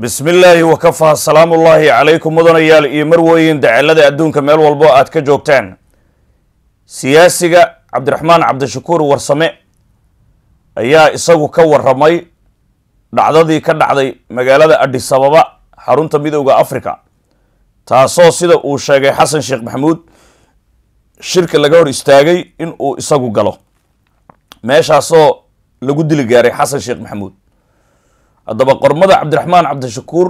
bismi illaahi wakafaa asalaamu ullaahi calaykum mudanayaal iyo marwooyin dacalada adduunka meel walbo aad ka joogtaan siyaasiga cabdiraxmaan cabdishakuur warsame ayaa isagu ka warramay dhacdadii ka dhacday magaalada adhisababa xarunta midooda africa taasoo sida uu sheegay xasan sheekh maxamuud shirka laga hor istaagay in uu isagu galo meeshaasoo lagu dili gaaray xasan sheekh maxamuud haddaba qormada cabdiraxmaan cabdishakuur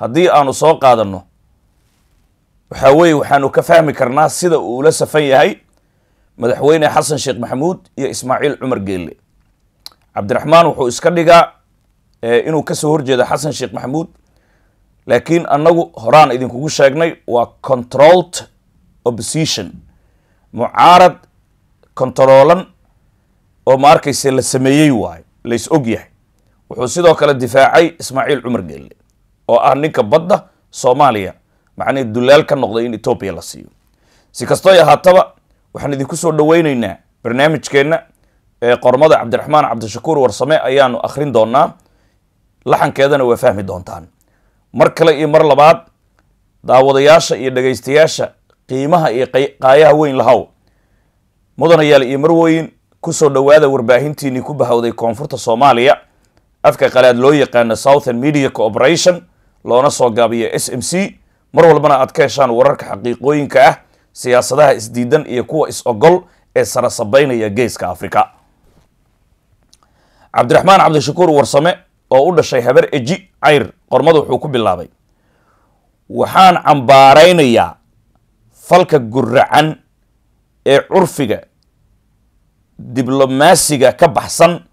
haddii aanu soo qaadanno waxaa weeye waxaanu ka fahmi karnaa sida uu ula safan yahay madaxweyne xasan sheekh maxamuud iyo ismaaciil cumar geelle cabdiraxmaan wuxuu iska dhigaa eh, inuu ka soo horjeedo xasan sheekh maxamuud laakiin annagu horaan idinkugu sheegnay waa controlled opposition mucaarad kontaroolan oo ma arkayse la sameeyey waay lays og yahay wuxuu sidoo kale difaacay ismaaciil cumar geelle oo ah ninka badda soomaaliya macnihi dulaal ka noqday in etoobiya la siiyo si kastooy ahaataba waxaan idinku soo dhoweyneynaa barnaamijkeenna ee qormada cabdiraxmaan cabdishakuur warsame ayaanu akhrin doonaa laxankeedana waa fahmi doontaan mar kale iyo mar labaad daawadayaasha iyo dhagaystayaasha qiimaha iyo qaayaha weyn lahow mudanayaal iyo marweyn ku soo dhowaada warbaahintiinii ku bahowday koonfurta soomaaliya afka qalaad loo yaqaano southern media corporation loona soo gaabiyo s m c mar walbana aad ka heshaan wararka xaqiiqooyinka ah siyaasadaha isdiidan iyo kuwa is-ogol ee sara sarasabaynaya geeska afrika cabdiraxmaan cabdishakuur warsame oo u dhashay habar eji cayr qormada wuxuu ku bilaabay waxaan cambaaraynayaa falka gurracan ee curfiga diblomaasiga ka baxsan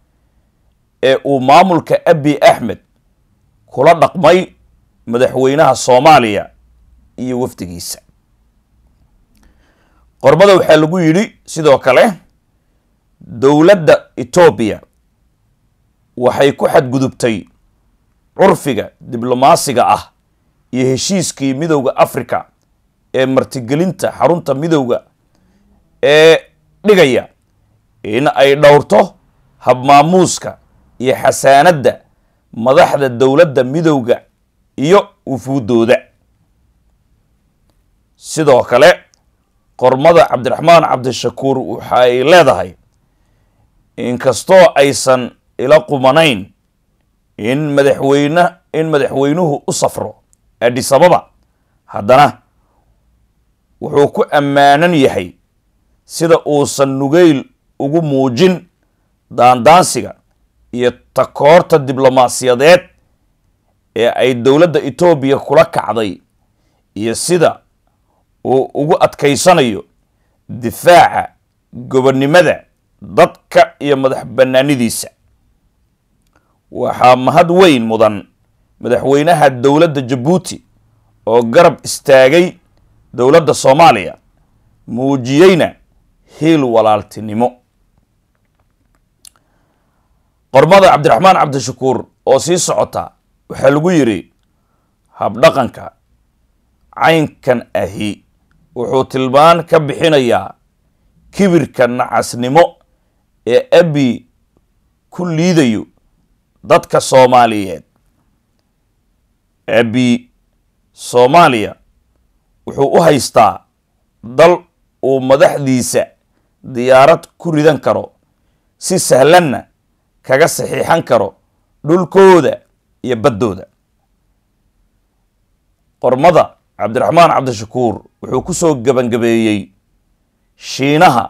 ee uu maamulka abi axmed kula dhaqmay madaxweynaha soomaaliya iyo wafdigiisa qormada waxaa lagu yidhi sidoo kale dowladda etoobiya waxay ku xadgudubtay curfiga diblomaasiga ah iyo heshiiskii midowda africa ee martigelinta xarunta midowda ee dhigaya in ay dhowrto habmaamuuska iyo xasaanadda madaxda dowladda midowda iyo wufuuddooda sidoo kale qormada cabdiraxmaan cabdishakuur waxa ay leedahay inkastoo aysan ila qumanayn in madaxweyne in madaxweynuhu u safro adisababa haddana wuxuu ku ammaanan yahay sida uusan nugeyl ugu muujin daandaansiga iyo takoorta diblomaasiyadeed ee ay dowladda etoobiya kula kacday iyo sida uu ugu adkaysanayo difaaca gobonnimada dadka iyo madax bannaanidiisa waxaa mahad weyn mudan madaxweynaha dowladda jabuuti oo garab istaagay dowladda soomaaliya muujiyeyna hiil walaaltinimo qormada cabdiraxmaan cabdishakuur oo sii socota waxaa lagu yidhi habdhaqanka caynkan ahi wuxuu tilmaan ka bixinayaa kibirka nacasnimo ee abi ku liidayo dadka soomaaliyeed abi soomaaliya wuxuu u haystaa dal uu madaxdiisa diyaarad ku ridan karo si sahlanna kaga saxiixan karo dhulkooda iyo baddooda qormada cabdiraxmaan cabdishakuur wuxuu ku soo gebangabeeyey shiinaha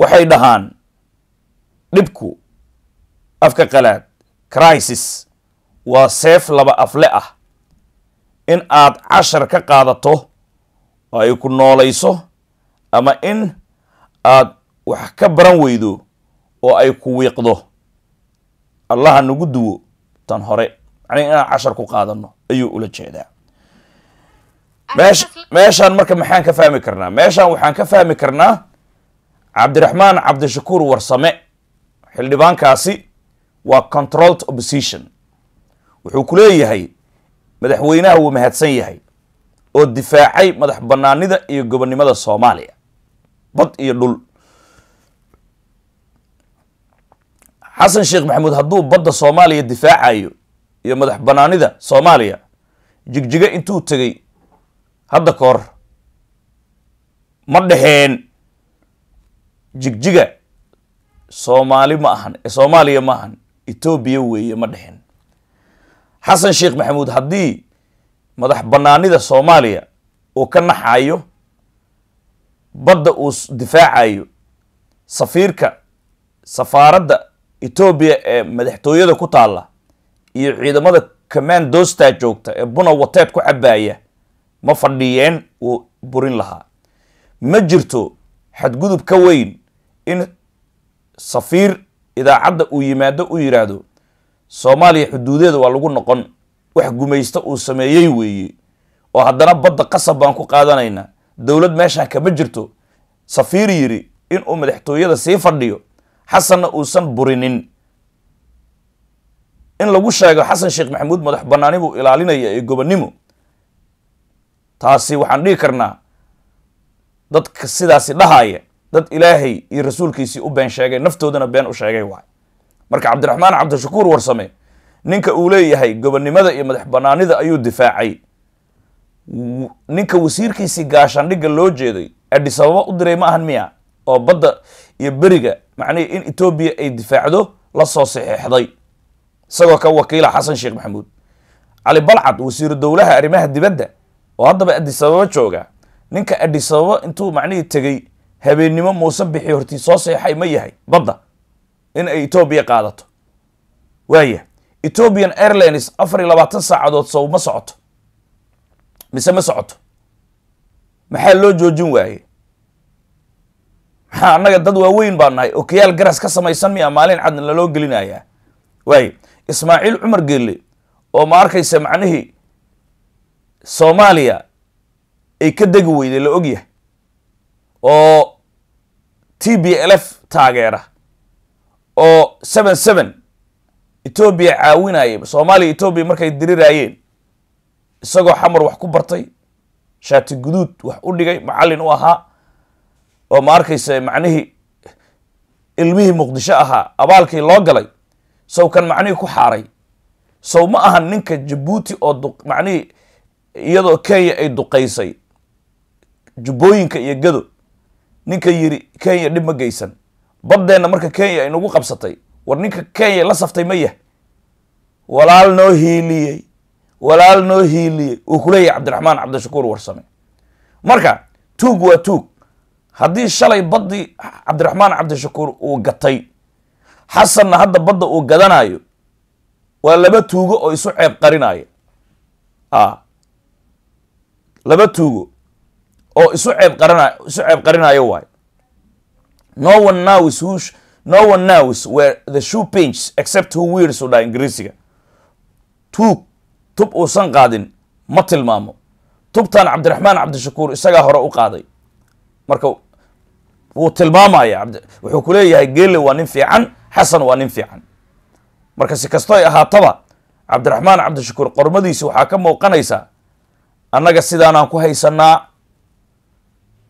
waxay dhahaan dhibku afka qalaad crisis waa seef laba afle ah in aad cashar ka qaadato oo ay ku noolayso ama in aad wax ka baran weydo oo ay ku wiiqdo allaha nagu duwo tan hore macnii inaan cashar ku qaadano ayuu ula jeedaa meeshaan marka maxaan ka fahmi karnaa meeshaan waxaan ka fahmi karnaa cabdiraxmaan cabdishakuur warsame xildhibaankaasi waa controlled opposition wuxuu ku leeyahay madaxweynaha wuu mahadsan yahay oo difaacay madax bannaanida iyo gobonnimada soomaaliya bad iyo dhul xasan sheekh maxamuud hadduu badda soomaaliya difaacayo iyo madax banaanida soomaaliya jigjigo intuu tegey hadda koor ma dhaheen jigjiga soomaali ma ahan soomaaliya ma ahan etoobiya weeye ma dhexeen xasan sheekh maxamuud haddii madax banaanida soomaaliya uu ka naxayo badda uu difaacayo safiirka safaaradda etoobiya ee madaxtooyada ku taalla iyo ciidamada commandostar joogta ee buna wateed ku cabbaaya ma fadhiyeen uu burin lahaa ma jirto xadgudub ka weyn in safiir idaacadda uu yimaado u yidhaahdo soomaaliya xuduudeeda waa lagu noqon wax gumaysta uu sameeyey weeye oo haddana badda qasab baan ku qaadanaynaa dowlad meeshaa kama jirto safiir yiri inuu madaxtooyada sii fadhiyo xasanna uusan burinin in lagu sheego xasan sheekh maxamuud madax banaani buu ilaalinaya ee gobonnimo taasi waxaan dhihi karnaa dadka sidaasi dhahaya dad ilaahay iyo rasuulkiisii u been sheegay naftoodana been u sheegay waay marka cabdiraxmaan cabdishakuur warsame ninka uu leeyahay gobonnimada iyo madax banaanida ayuu difaacay ninka wasiirkiisii gaashaandhigga loo jeeday adhisababa u diray ma ahan miya oo badda iyo beriga macnihi in etoobiya ay difaacdo la soo saxeixday isagoo ka wakiila xasan sheekh maxamuud cali balcad wasiir dowlaha arrimaha dibadda oo haddaba addis jooga ninka addis intuu macnihii tegey habeennimo muuse bixi hortii soo seexay ma yahay badda in ay etoobiya qaadato waaya etobian airlines afar iyo labaatan saacadood sow ma socoto mise ma socoto maxaa loo joojin waaye maxaa annaga dad waaweyn baa nahay okiyaal garas ka samaysan miya maalin cadna laloo gelinayaa waay ismaaciil cumar geelle oo ma arkaysa macnihii soomaaliya ay ka degi weyday la ogyahay oo t b l f taageera oo seven seven etoobiya caawinayay soomaaliya etoobiya markay diriraayeen isagoo xamar wax ku bartay shaati guduud wax u dhigay macallin u ahaa oo ma arkaysa macnihii ilmihii muqdisho ahaa abaalkii loo galay sow kan macnihii ku xaaray sow ma aha ninka jabuuti oo macnihii iyadoo kenya ay duqaysay jubbooyinka iyo gado ninka yiri kenya dhib ma geysan baddeenna marka kenya ay nagu qabsatay war ninka kenya la saftay ma yah walaal noo hiiliyey walaal noo hiiliyey uu kuleeyahay cabdiraxmaan cabdishakuur warsame marka tuug waa tuug haddii shalay baddi cabdiraxmaan cabdishakuur uu gatay xasanna hadda badda uu gadanayo waa laba tuugo oo isu ceeb qarinaya a laba tuugo oo isu ceeb qarina isu ceeb qarinayo waayo no one knows who no one knows where the shoe pinches except who wears u ingiriisiga tuug tub uusan qaadin ma tilmaamo tubtan cabdiraxmaan cabdishakuur isagaa hore u qaaday marka wuu tilmaamaya wuxuu kuleeyahay gelle waa nin fiican xasan waa nin fiican marka si kasto ay ahaataba cabdiraxmaan cabdishakuur qormadiisi waxaa ka muuqanaysaa annaga sidaanaan ku haysanaa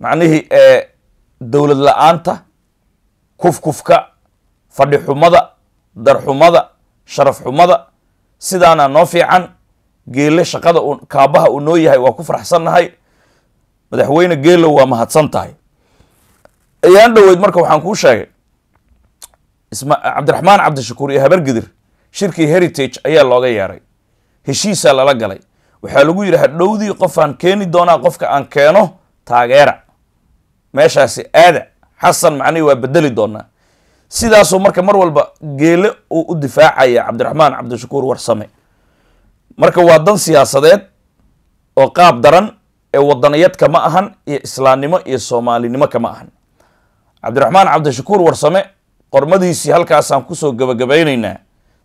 macnihii ee dowlad la-aanta kufkufka fadhi xumada darxumada sharaf xumada sidaanaa noo fiican geelle shaqada kaabaha uu noo yahay waa ku faraxsannahay madaxweyne geelow waa mahadsan tahay ayaan dhoweyd marka waxaan kuu sheegay cabdiraxmaan cabdishakuur iyo habargidir shirkii heritage ayaa looga yeeray heshiisaa lala galay waxaa lagu yidhi hadhowdii qofaan keeni doonaa qofka aan keeno taageera meeshaasi aada xasan macnihi waa bedeli doonaa sidaasuu marka mar walba geele uu u difaacaya cabdiraxmaan cabdishakuur warsame marka waa dan siyaasadeed oo qaab daran ee wadaniyad kama ahan iyo islaamnimo iyo soomaalinimo kama ahan cabdiraxmaan cabdishakuur warsame qormadiisii halkaasaan kusoo gabagabaynaynaa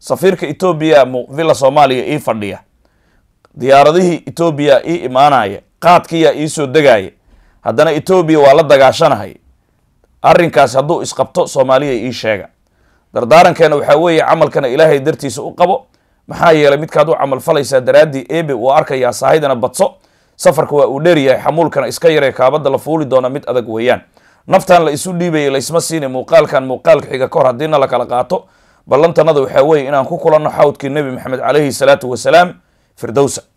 safiirka etoobiya muqdila soomaaliya ii fadhiya diyaaradihii etoobiya ii imaanaya qaadkiyaa iisoo degaaya haddana etoobiya waa la dagaashanahay arrinkaasi hadduu isqabto soomaaliya ii sheega dardaarankeena waxaa weeye camalkana ilaahay dartiisa u qabo maxaa yeelay midkaad u camal falaysaa daraaddii ebe uu arkayaa saahidana badso safarka waa uu dheeryahay xamuulkana iska yaree kaabada la fuuli doona mid adag weeyaan naftan la isu dhiibayay laysma siinay muuqaalkan muuqaalka xiga kahor haddiina la kala qaato ballantanada waxaa weeye inaan ku kulanno xawdkii nebi maxamed calayhi salaatu wasalaam firdowsa